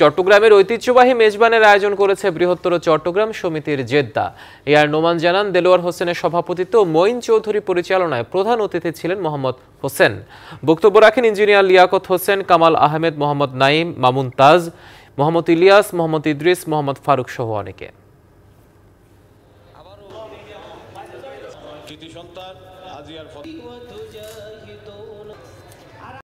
চট্টগ্রামের ঐতিহ্যবাহী মেজবানের আয়োজন করেছে বৃহত্তর চট্টগ্রাম সমিতির জেদ্দা এয়ার নোমান জানান দেলোয়ার হোসেনের সভাপতিত্ব মঈন চৌধুরী পরিচালনায় প্রধান অতিথি ছিলেন মোহাম্মদ হোসেন বক্তব্য রাখেন ইঞ্জিনিয়ার লিয়াকত হোসেন কামাল আহমেদ মোহাম্মদ নাইম মামুন তাজ মোহাম্মদ ইলিয়াস মোহাম্মদ ইদ্রিস মোহাম্মদ ফারুক সহ অনেকে সন্তান আজিয়ার